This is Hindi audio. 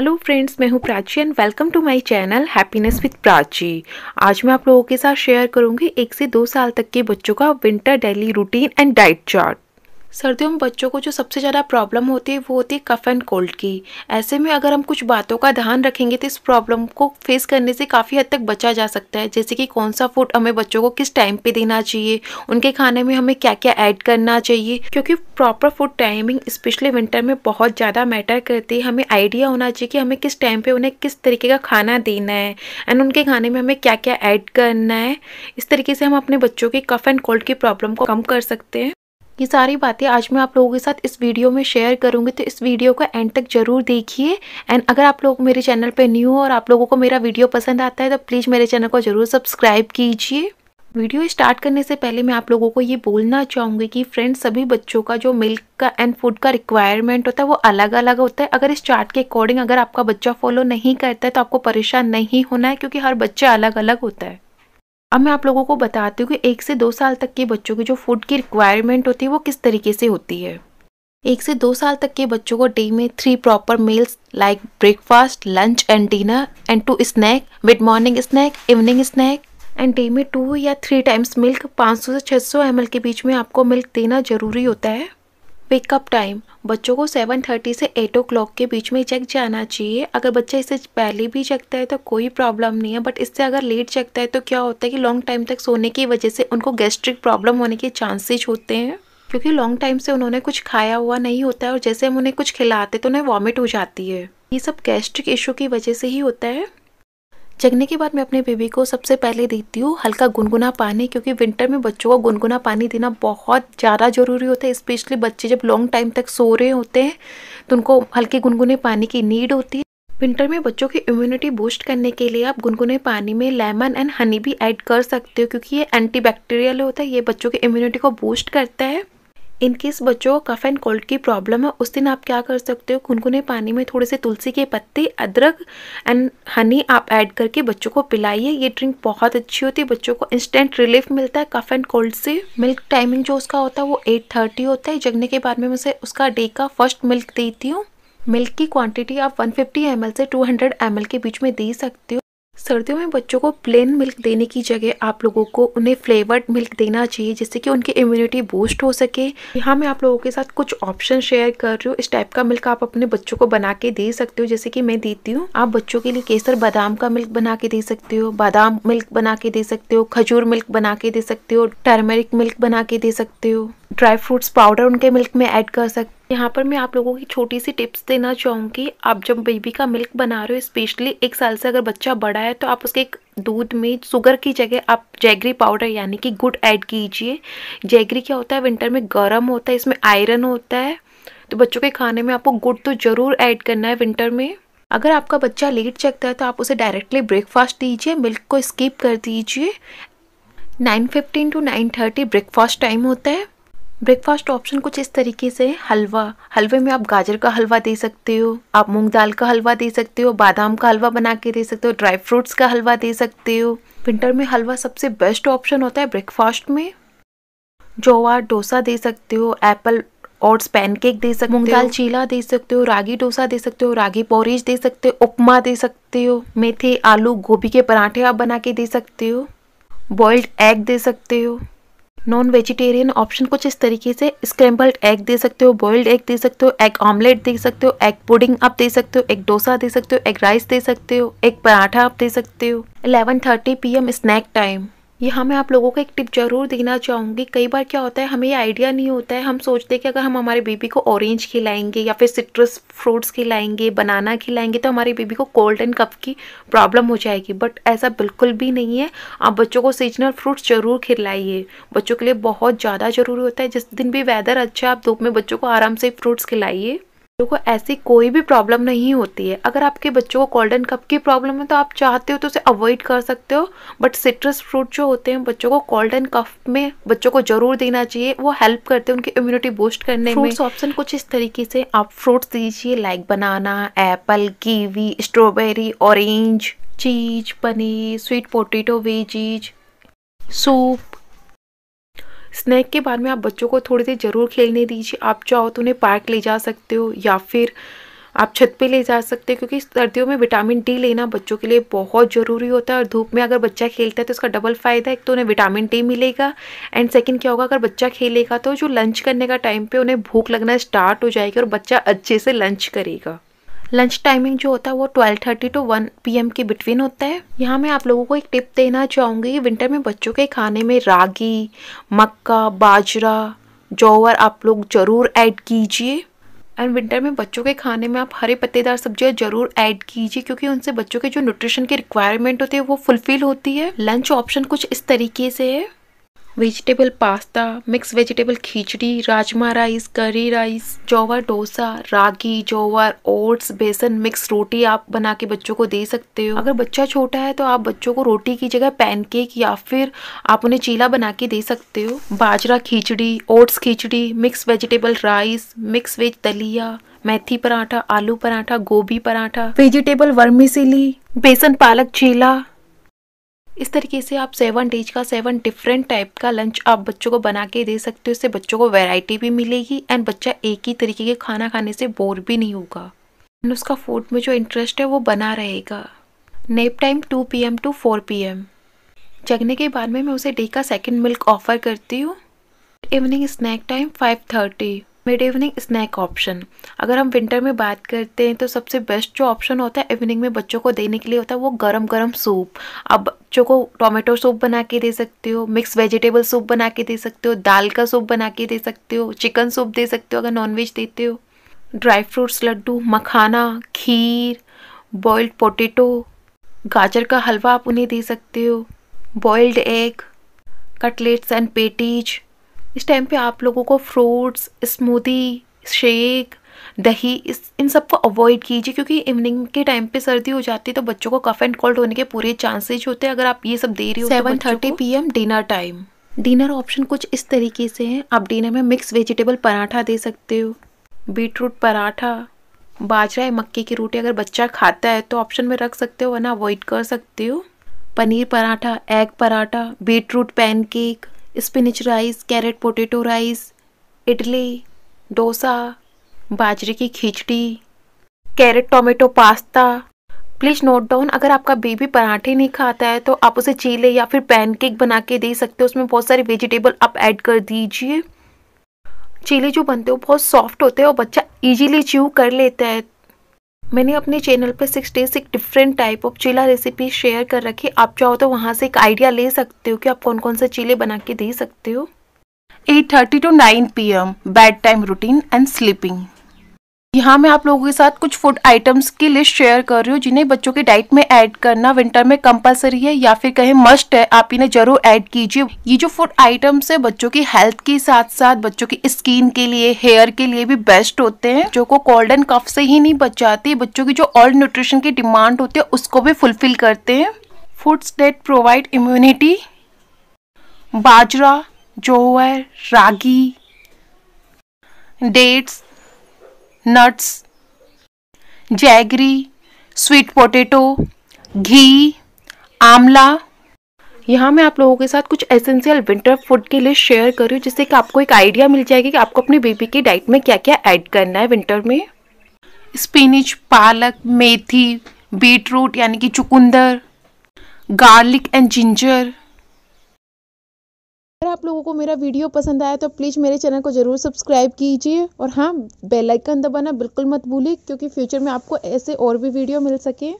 हेलो फ्रेंड्स मैं हूं Prachi and welcome to my channel happiness with Prachi आज मैं आप लोगों के साथ शेयर करूंगी एक से दो साल तक के बच्चों का winter daily routine and diet chart सर्दियों में बच्चों को जो सबसे ज़्यादा प्रॉब्लम होती है वो होती है कफ एंड कोल्ड की ऐसे में अगर हम कुछ बातों का ध्यान रखेंगे तो इस प्रॉब्लम को फेस करने से काफ़ी हद तक बचा जा सकता है जैसे कि कौन सा फूड हमें बच्चों को किस टाइम पे देना चाहिए उनके खाने में हमें क्या क्या ऐड करना चाहिए क्योंकि proper food timing specially winter में बहुत ज़्यादा मैटर करती है हमें आइडिया होना चाहिए कि हमें किस टाइम पर उन्हें किस तरीके का खाना देना है एंड उनके खाने में हमें क्या क्या ऐड करना है इस तरीके से हम अपने बच्चों की कफ एंड कोल्ड की प्रॉब्लम को कम कर सकते हैं ये सारी बातें आज मैं आप लोगों के साथ इस वीडियो में शेयर करूँगी तो इस वीडियो को एंड तक जरूर देखिए एंड अगर आप लोग मेरे चैनल पर न्यू हो और आप लोगों को मेरा वीडियो पसंद आता है तो प्लीज़ मेरे चैनल को ज़रूर सब्सक्राइब कीजिए वीडियो स्टार्ट करने से पहले मैं आप लोगों को ये बोलना चाहूँगी कि फ्रेंड्स सभी बच्चों का जो मिल्क का एंड फूड का रिक्वायरमेंट होता है वो अलग अलग होता है अगर इस चार्ट के अकॉर्डिंग अगर आपका बच्चा फॉलो नहीं करता है तो आपको परेशान नहीं होना है क्योंकि हर बच्चा अलग अलग होता है अब मैं आप लोगों को बताती हूँ कि एक से दो साल तक के बच्चों की जो फूड की रिक्वायरमेंट होती है वो किस तरीके से होती है एक से दो साल तक के बच्चों को डे में three proper meals like breakfast lunch and dinner and two snack mid morning snack evening snack and day में टू या थ्री टाइम्स मिल्क 500 से 600 सौ के बीच में आपको मिल्क देना जरूरी होता है वेकअप टाइम बच्चों को 7:30 से 8 ओ के बीच में जग जाना चाहिए अगर बच्चा इससे पहले भी जगता है तो कोई प्रॉब्लम नहीं है बट इससे अगर लेट जगता है तो क्या होता है कि लॉन्ग टाइम तक सोने की वजह से उनको गैस्ट्रिक प्रॉब्लम होने के चांसेज होते हैं क्योंकि लॉन्ग टाइम से उन्होंने कुछ खाया हुआ नहीं होता है और जैसे हम उन्हें कुछ खिलाते तो उन्हें वॉमिट हो जाती है ये सब गैस्ट्रिक इशू की वजह से ही होता है जगने के बाद मैं अपने बेबी को सबसे पहले देती हूँ हल्का गुनगुना पानी क्योंकि विंटर में बच्चों को गुनगुना पानी देना बहुत ज़्यादा ज़रूरी होता है स्पेशली बच्चे जब लॉन्ग टाइम तक सो रहे होते हैं तो उनको हल्के गुनगुने पानी की नीड होती है विंटर में बच्चों की इम्यूनिटी बूस्ट करने के लिए आप गुनगुने पानी में लेमन एंड हनी भी ऐड कर सकते हो क्योंकि ये एंटीबैक्टीरियल होता है ये बच्चों की इम्यूनिटी को बूस्ट करता है इनकेस बच्चों को कफ एंड कोल्ड की प्रॉब्लम है उस दिन आप क्या कर सकते हो गुनगुने पानी में थोड़े से तुलसी के पत्ते अदरक एंड हनी आप ऐड करके बच्चों को पिलाइए ये ड्रिंक बहुत अच्छी होती है बच्चों को इंस्टेंट रिलीफ मिलता है कफ एंड कोल्ड से मिल्क टाइमिंग जो उसका होता है वो एट थर्टी होता है जगने के बाद में मैं उसका डे का फर्स्ट मिल्क देती हूँ मिल्क की क्वान्टिटी आप वन फिफ्टी से टू हंड्रेड के बीच में दे सकते हो सर्दियों में बच्चों को प्लेन मिल्क देने की जगह आप लोगों को उन्हें फ्लेवर्ड मिल्क देना चाहिए जिससे कि उनकी इम्यूनिटी बूस्ट हो सके यहाँ मैं आप लोगों के साथ कुछ ऑप्शन शेयर कर रही हूँ इस टाइप का मिल्क आप अपने बच्चों को बना के दे सकते हो जैसे कि मैं देती हूँ आप बच्चों के लिए केसर बादाम का मिल्क बना के दे सकते हो बादाम मिल्क बना के दे सकते हो खजूर मिल्क बना के दे सकते हो टर्मेरिक मिल्क बना के दे सकते हो ड्राई फ्रूट्स पाउडर उनके मिल्क में ऐड कर सकते यहाँ पर मैं आप लोगों की छोटी सी टिप्स देना चाहूँगी आप जब बेबी का मिल्क बना रहे हो स्पेशली एक साल से अगर बच्चा बड़ा है तो आप उसके एक दूध में शुगर की जगह आप जैगरी पाउडर यानी कि गुड़ ऐड कीजिए जैगरी क्या होता है विंटर में गर्म होता है इसमें आयरन होता है तो बच्चों के खाने में आपको गुड़ तो ज़रूर ऐड करना है विंटर में अगर आपका बच्चा लेट चकता है तो आप उसे डायरेक्टली ब्रेकफास्ट दीजिए मिल्क को स्किप कर दीजिए 9:15 टू थर्टी ब्रेकफास्ट टाइम होता है ब्रेकफास्ट ऑप्शन कुछ इस तरीके से है हलवा हलवे में आप गाजर का हलवा दे सकते हो आप मूंग दाल का हलवा दे सकते हो बादाम का हलवा बना के दे सकते हो ड्राई फ्रूट्स का हलवा दे सकते हो विंटर में हलवा सबसे बेस्ट ऑप्शन होता है ब्रेकफास्ट में जोवा डोसा दे सकते हो एप्पल ओट्स पैनकेक दे सकते हो मूंग दाल चीला दे सकते हो रागी डोसा दे सकते हो रागी पोरिज दे सकते हो उपमा दे सकते हो मेथी आलू गोभी के पराठे आप बना के दे सकते हो बॉइल्ड एग दे सकते हो नॉन वेजिटेरियन ऑप्शन कुछ इस तरीके से स्क्रैम्बल्ड एग दे सकते हो बॉइल्ड एग दे सकते हो एग ऑमलेट दे सकते हो एग पुडिंग आप दे सकते हो एग डोसा दे सकते हो एग राइस दे सकते हो एग पराठा आप दे सकते हो 11:30 पीएम स्नैक टाइम यहाँ मैं आप लोगों को एक टिप ज़रूर देना चाहूँगी कई बार क्या होता है हमें ये आइडिया नहीं होता है हम सोचते हैं कि अगर हम हमारे बेबी को ऑरेंज खिलाएंगे या फिर सिट्रस फ्रूट्स खिलाएंगे बनाना खिलाएंगे तो हमारे बेबी को कोल्ड एंड कफ की प्रॉब्लम हो जाएगी बट ऐसा बिल्कुल भी नहीं है आप बच्चों को सीजनल फ्रूट्स ज़रूर खिलाइए बच्चों के लिए बहुत ज़्यादा ज़रूरी होता है जिस दिन भी वेदर अच्छा है आप धूप में बच्चों को आराम से फ्रूट्स खिलाइए को ऐसी कोई भी प्रॉब्लम नहीं होती है अगर आपके बच्चों को गोल्डन कप की प्रॉब्लम है तो आप चाहते हो तो उसे अवॉइड कर सकते हो बट सिट्रस फ्रूट जो होते हैं बच्चों को गोल्डन कप में बच्चों को जरूर देना चाहिए वो हेल्प करते हैं उनकी इम्यूनिटी बूस्ट करने में ऑप्शन कुछ इस तरीके से आप फ्रूट्स दीजिए like banana apple kiwi strawberry orange cheese paneer sweet potato veggies soup snack के बाद में आप बच्चों को थोड़ी देर ज़रूर खेलने दीजिए आप चाहो तो उन्हें पार्क ले जा सकते हो या फिर आप छत पे ले जा सकते हो क्योंकि सर्दियों में विटामिन डी लेना बच्चों के लिए बहुत ज़रूरी होता है और धूप में अगर बच्चा खेलता है तो उसका डबल फ़ायदा एक तो उन्हें विटामिन डी मिलेगा एंड सेकंड क्या होगा अगर बच्चा खेलेगा तो जो लंच करने का टाइम पे उन्हें भूख लगना स्टार्ट हो जाएगी और बच्चा अच्छे से लंच करेगा लंच टाइमिंग जो होता है वो twelve thirty to one P के बिटवीन होता है यहाँ मैं आप लोगों को एक टिप देना चाहूँगी कि विंटर में बच्चों के खाने में रागी मक्का बाजरा जोवर आप लोग ज़रूर ऐड कीजिए एंड विंटर में बच्चों के खाने में आप हरे पत्तेदार सब्जियां जरूर ऐड कीजिए क्योंकि उनसे बच्चों के जो न्यूट्रिशन की रिक्वायरमेंट होती है वो फुलफिल होती है लंच ऑप्शन कुछ इस तरीके से है vegetable pasta mix vegetable khichdi rajma rice curry rice jowar dosa रागी जोवर ओट्स बेसन मिक्स रोटी आप बना के बच्चों को दे सकते हो अगर बच्चा छोटा है तो आप बच्चों को रोटी की जगह पैनकेक या फिर आप उन्हें चीला बना के दे सकते हो bajra khichdi oats khichdi mix vegetable rice mix veg dalia methi paratha आलू पराठा गोभी पराठा वेजिटेबल वर्मीसिली बेसन पालक चीला इस तरीके से आप सेवन डेज का सेवन डिफरेंट टाइप का लंच आप बच्चों को बना के दे सकते हो इससे बच्चों को वैरायटी भी मिलेगी एंड बच्चा एक ही तरीके के खाना खाने से बोर भी नहीं होगा एंड उसका फूड में जो इंटरेस्ट है वो बना रहेगा nap time two p m to four p m जगने के बाद में मैं उसे डे का सेकेंड मिल्क ऑफ़र करती हूँ evening snack time five thirty mid evening snack option अगर हम विंटर में बात करते हैं तो सबसे बेस्ट जो ऑप्शन होता है इवनिंग में बच्चों को देने के लिए होता है वो गरम गरम सूप आप बच्चों को टोमेटो सूप बना के दे सकते हो मिक्स वेजिटेबल सूप बना के दे सकते हो दाल का सूप बना के दे सकते हो चिकन सूप दे सकते हो अगर नॉनवेज देते हो dry fruits laddu makhana kheer boiled potato गाजर का हलवा आप उन्हें दे सकते हो boiled egg cutlets and patties इस टाइम पे आप लोगों को फ्रूट्स स्मूदी शेक दही इस इन सब को अवॉइड कीजिए क्योंकि इवनिंग के टाइम पे सर्दी हो जाती है तो बच्चों को कफ एंड कोल्ड होने के पूरे चांसेज होते हैं अगर आप ये सब दे रही हो seven thirty p m dinner time dinner option कुछ इस तरीके से हैं आप डिनर में मिक्स वेजिटेबल पराठा दे सकते हो बीटरूट पराठा बाजरा या मक्के की रोटी अगर बच्चा खाता है तो ऑप्शन में रख सकते हो वरना अवॉइड कर सकते हो paneer paratha egg paratha beetroot pancake spinach rice carrot potato rice idli dosa बाजरे की khichdi carrot tomato pasta please note down अगर आपका बेबी पराठे नहीं खाता है तो आप उसे चीले या फिर पैनकेक बना के दे सकते हो उसमें बहुत सारे वेजिटेबल आप ऐड कर दीजिए चीले जो बनते हो बहुत सॉफ्ट होते हैं और बच्चा इजीली च्यू कर लेता है मैंने अपने चैनल पर सिक्स डेज एक different type of chilla recipe share कर रखी आप चाहो तो वहाँ से एक आइडिया ले सकते हो कि आप कौन कौन से चीले बना के दे सकते हो 8:30 to nine p m bed time routine and sleeping यहाँ मैं आप लोगों के साथ कुछ फूड आइटम्स की लिस्ट शेयर कर रही हूँ जिन्हें बच्चों के डाइट में ऐड करना विंटर में कंपलसरी है या फिर कहीं मस्ट है आप इन्हें जरूर ऐड कीजिए ये जो फूड आइटम्स है बच्चों की हेल्थ के साथ साथ बच्चों की स्किन के लिए हेयर के लिए भी बेस्ट होते हैं जो को कोल्ड एंड कफ से ही नहीं बचाती बच्चों की जो ऑल न्यूट्रिशन की डिमांड होती है उसको भी फुलफिल करते हैं foods that provide immunity bajra है ragi dates nuts jaggery sweet potato ghee amla यहाँ मैं आप लोगों के साथ कुछ एसेंशियल विंटर फूड के लिए शेयर कर रही हूँ जिससे कि आपको एक आइडिया मिल जाएगी कि आपको अपने बेबी की डाइट में क्या क्या ऐड करना है विंटर में स्पिनिच पालक मेथी बीट रूट यानी कि चुकंदर गार्लिक एंड जिंजर आप लोगों को मेरा वीडियो पसंद आया तो प्लीज़ मेरे चैनल को ज़रूर सब्सक्राइब कीजिए और हाँ बेलाइकन दबाना बिल्कुल मत भूलिए क्योंकि फ्यूचर में आपको ऐसे और भी वीडियो मिल सके